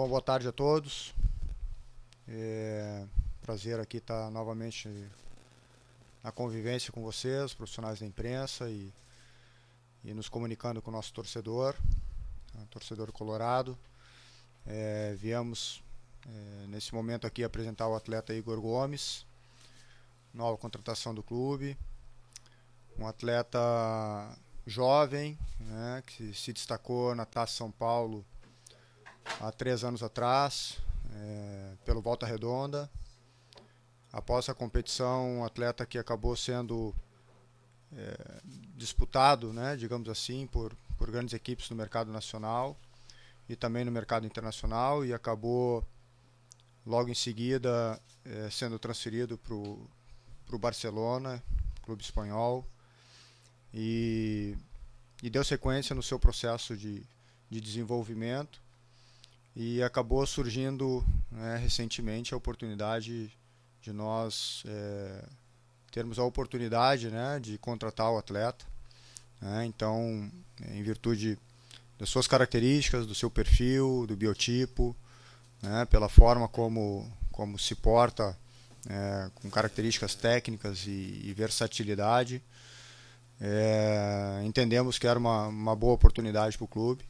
Bom boa tarde a todos. É prazer aqui estar novamente na convivência com vocês, profissionais da imprensa e, e nos comunicando com o nosso torcedor, o né, torcedor colorado. É, viemos é, nesse momento aqui apresentar o atleta Igor Gomes, nova contratação do clube, um atleta jovem né, que se destacou na Taça São Paulo há três anos atrás, é, pelo Volta Redonda. Após a competição, um atleta que acabou sendo é, disputado, né, digamos assim, por, por grandes equipes no mercado nacional e também no mercado internacional e acabou logo em seguida é, sendo transferido para o Barcelona, clube espanhol, e, e, deu sequência no seu processo de, de desenvolvimento e acabou surgindo né, recentemente a oportunidade de nós é, termos a oportunidade né, de contratar o atleta. Né? Então, em virtude das suas características, do seu perfil, do biotipo, né, pela forma como, como se porta, é, com características técnicas e, e versatilidade, é, entendemos que era uma, uma boa oportunidade para o clube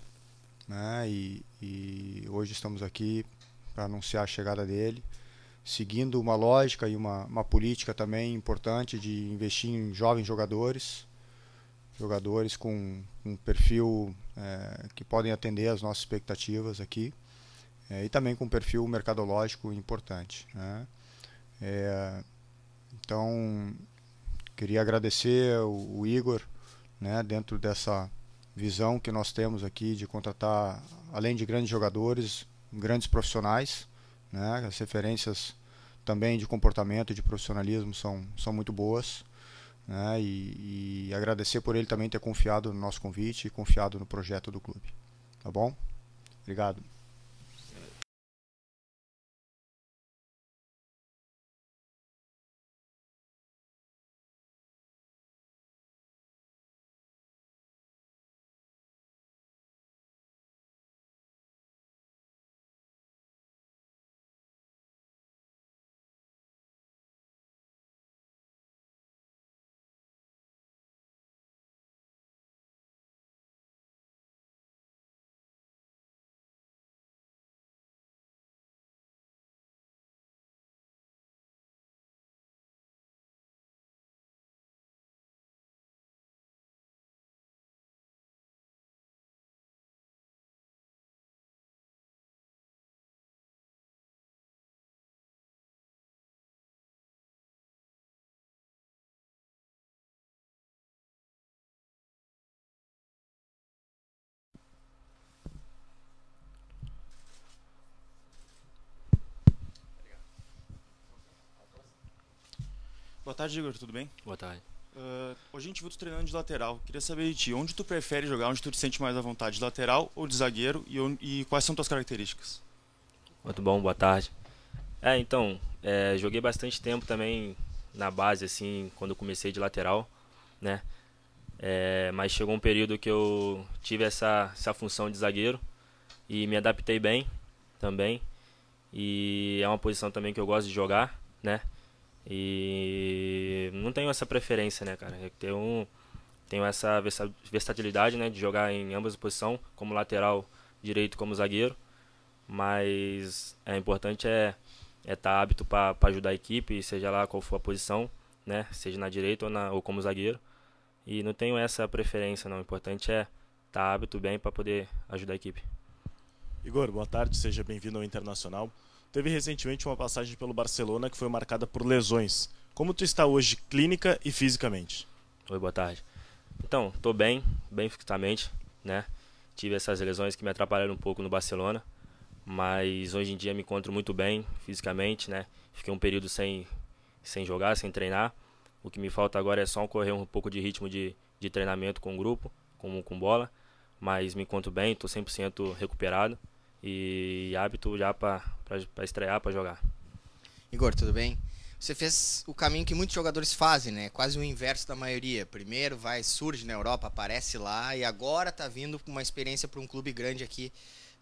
né? E, e hoje estamos aqui para anunciar a chegada dele, seguindo uma lógica e uma, uma política também importante de investir em jovens jogadores, jogadores com um perfil é, que podem atender às nossas expectativas aqui. É, e também com um perfil mercadológico importante. Né? É, então, queria agradecer o, o Igor, né, dentro dessa visão que nós temos aqui de contratar, além de grandes jogadores, grandes profissionais. Né? As referências também de comportamento e de profissionalismo são, são muito boas. Né? E, e, agradecer por ele também ter confiado no nosso convite e confiado no projeto do clube. Tá bom? Obrigado. tarde, Igor, tudo bem? Boa tarde. Uh, hoje a gente viu tu treinando de lateral. Queria saber de ti, onde tu prefere jogar, onde tu te sente mais à vontade, de lateral ou de zagueiro e, e quais são tuas características? Muito bom, boa tarde. É, então, é, joguei bastante tempo também na base, assim, quando comecei de lateral, né? É, mas chegou um período que eu tive essa, essa função de zagueiro e me adaptei bem também. E é uma posição também que eu gosto de jogar, né? E não tenho essa preferência, né, cara? Eu tenho, tenho essa versatilidade, né, de jogar em ambas as posições, como lateral direito, como zagueiro. Mas é importante é é estar tá hábito para ajudar a equipe, seja lá qual for a posição, né? Seja na direita ou, na, ou como zagueiro. E não tenho essa preferência, não. O importante é estar tá hábito bem para poder ajudar a equipe. Igor, boa tarde, seja bem-vindo ao Internacional teve recentemente uma passagem pelo Barcelona que foi marcada por lesões. Como tu está hoje, clínica e fisicamente? Oi, boa tarde. Então, estou bem, bem fisicamente, né? Tive essas lesões que me atrapalharam um pouco no Barcelona, mas hoje em dia me encontro muito bem fisicamente, né? Fiquei um período sem, sem jogar, sem treinar. O que me falta agora é só correr um pouco de ritmo de, de treinamento com o grupo, com, com bola, mas me encontro bem, estou 100% recuperado e hábito já para estrear, para jogar. Igor, tudo bem? Você fez o caminho que muitos jogadores fazem, né? Quase o inverso da maioria. Primeiro vai, surge na Europa, aparece lá e agora tá vindo com uma experiência para um clube grande aqui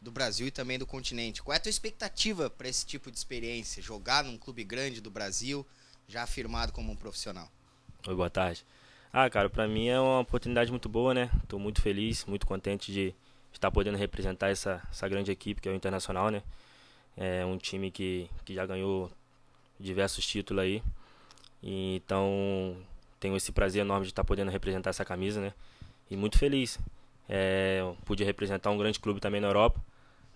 do Brasil e também do continente. Qual é a tua expectativa para esse tipo de experiência? Jogar num clube grande do Brasil, já afirmado como um profissional? Oi, boa tarde. Ah, cara, para mim é uma oportunidade muito boa, né? estou muito feliz, muito contente de estar tá podendo representar essa, essa grande equipe que é o Internacional, né? É um time que, que já ganhou diversos títulos aí. E, então, tenho esse prazer enorme de estar tá podendo representar essa camisa, né? E muito feliz. É, pude representar um grande clube também na Europa,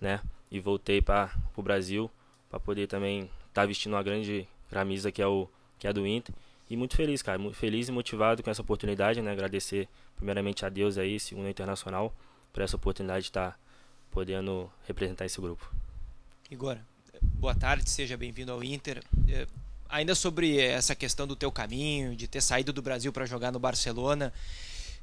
né? E voltei para o Brasil para poder também estar tá vestindo uma grande camisa que é o que é do Inter. E muito feliz, cara, muito feliz e motivado com essa oportunidade, né? Agradecer primeiramente a Deus aí, segundo a Internacional, por essa oportunidade de estar tá podendo representar esse grupo. Igor, boa tarde, seja bem-vindo ao Inter. É, ainda sobre essa questão do teu caminho, de ter saído do Brasil para jogar no Barcelona,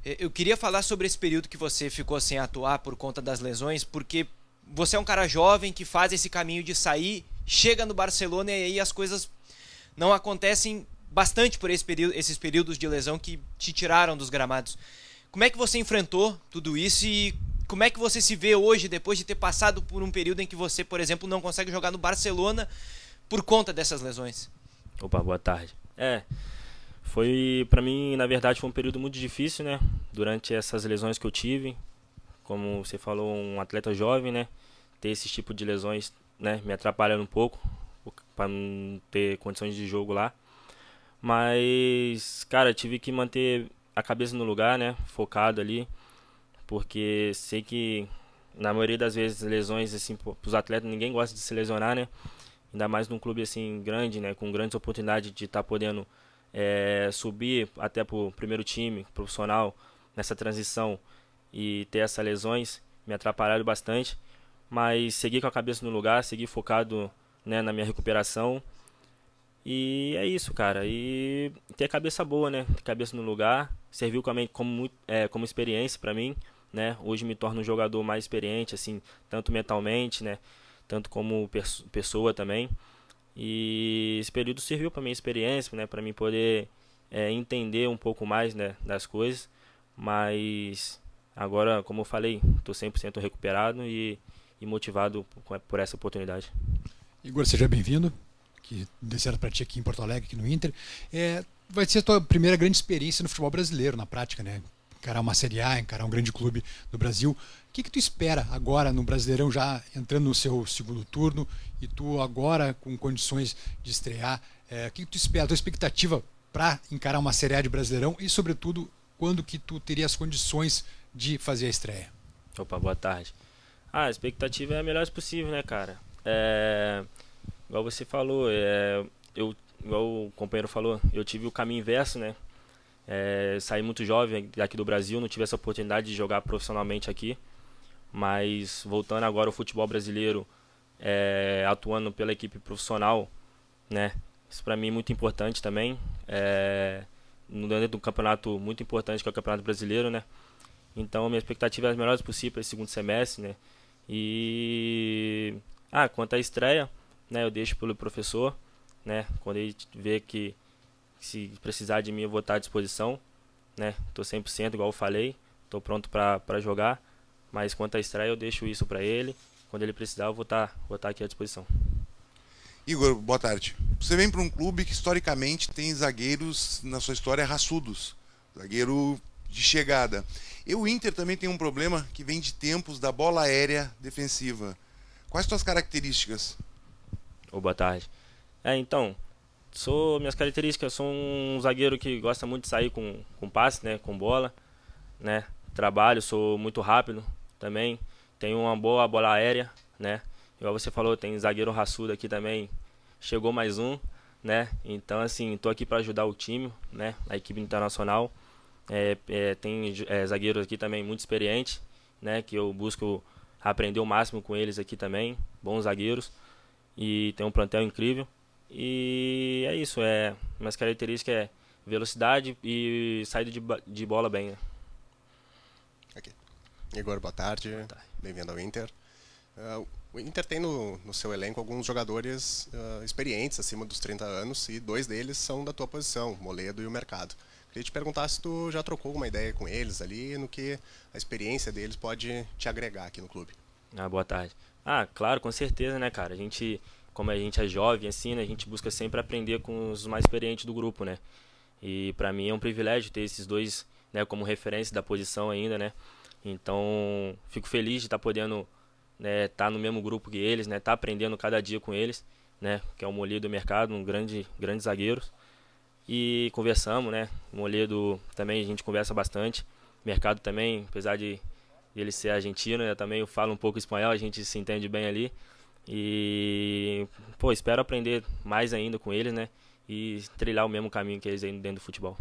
é, eu queria falar sobre esse período que você ficou sem atuar por conta das lesões, porque você é um cara jovem que faz esse caminho de sair, chega no Barcelona e aí as coisas não acontecem bastante por esse período, esses períodos de lesão que te tiraram dos gramados. Como é que você enfrentou tudo isso e como é que você se vê hoje depois de ter passado por um período em que você, por exemplo, não consegue jogar no Barcelona por conta dessas lesões? Opa, boa tarde. É, foi para mim, na verdade, foi um período muito difícil, né? Durante essas lesões que eu tive, como você falou, um atleta jovem, né? Ter esse tipo de lesões, né, me atrapalhando um pouco para não ter condições de jogo lá. Mas, cara, tive que manter a cabeça no lugar, né? Focado ali, porque sei que na maioria das vezes lesões assim os atletas ninguém gosta de se lesionar, né? Ainda mais num clube assim grande, né? Com grandes oportunidades de estar tá podendo é, subir até para o primeiro time profissional nessa transição e ter essas lesões me atrapalharam bastante, mas segui com a cabeça no lugar, segui focado né, na minha recuperação e é isso, cara. E ter a cabeça boa, né? Ter cabeça no lugar. Serviu também como, é, como experiência para mim, né? Hoje me torno um jogador mais experiente, assim, tanto mentalmente, né? Tanto como pessoa também. E esse período serviu para minha experiência, né? Para mim poder é, entender um pouco mais, né? Das coisas. Mas agora, como eu falei, tô 100% recuperado e, e motivado por essa oportunidade. Igor, seja bem-vindo que deu para ti aqui em Porto Alegre, aqui no Inter, é, vai ser a tua primeira grande experiência no futebol brasileiro, na prática, né? Encarar uma Série A, encarar um grande clube do Brasil. O que, que tu espera agora no Brasileirão, já entrando no seu segundo turno, e tu agora com condições de estrear? É, o que, que tu espera, a tua expectativa para encarar uma Série A de Brasileirão e, sobretudo, quando que tu teria as condições de fazer a estreia? Opa, boa tarde. Ah, a expectativa é a melhor possível, né, cara? É... Igual você falou, é, eu, igual o companheiro falou, eu tive o caminho inverso, né? É, saí muito jovem daqui do Brasil, não tive essa oportunidade de jogar profissionalmente aqui. Mas voltando agora ao futebol brasileiro, é, atuando pela equipe profissional, né? Isso para mim é muito importante também. É, dentro um campeonato muito importante que é o Campeonato Brasileiro, né? Então minha expectativa é as melhores possíveis para esse segundo semestre, né? E ah, quanto à estreia, né, eu deixo pelo professor, né, quando ele vê que se precisar de mim eu vou estar à disposição, né, tô 100%, igual eu falei, tô pronto para jogar, mas quanto à estreia eu deixo isso para ele, quando ele precisar eu vou estar, tá, vou estar tá aqui à disposição. Igor, boa tarde. Você vem para um clube que historicamente tem zagueiros na sua história raçudos, zagueiro de chegada. E o Inter também tem um problema que vem de tempos da bola aérea defensiva. Quais suas características? Ou boa tarde. É, então, sou minhas características, sou um zagueiro que gosta muito de sair com, com passe, né, com bola, né? Trabalho, sou muito rápido também, tenho uma boa bola aérea, né? Igual você falou, tem zagueiro raçudo aqui também. Chegou mais um, né? Então assim, tô aqui para ajudar o time, né? A equipe internacional. É, é, tem é, zagueiros aqui também muito experientes, né? Que eu busco aprender o máximo com eles aqui também, bons zagueiros e tem um plantel incrível. E é isso, é minhas características é velocidade e saída de, de bola bem. Né? Aqui. Igor, boa tarde. Boa tarde. Bem-vindo ao Inter. Uh, o Inter tem no, no, seu elenco alguns jogadores uh, experientes, acima dos 30 anos, e dois deles são da tua posição, Moledo e o Mercado. Queria te perguntar se tu já trocou uma ideia com eles ali, no que a experiência deles pode te agregar aqui no clube. Ah, boa tarde. Ah, claro, com certeza, né, cara? A gente, como a gente é jovem, assim, né, a gente busca sempre aprender com os mais experientes do grupo, né? E para mim é um privilégio ter esses dois, né, como referência da posição ainda, né? Então, fico feliz de estar tá podendo né, tá no mesmo grupo que eles, né, tá aprendendo cada dia com eles, né, que é o Molê do mercado, um grande, grande zagueiro. E conversamos, né, o Molê do também a gente conversa bastante, mercado também, apesar de ele ser argentino, eu também falo um pouco espanhol, a gente se entende bem ali. E, pô, espero aprender mais ainda com eles, né? E trilhar o mesmo caminho que eles aí dentro do futebol.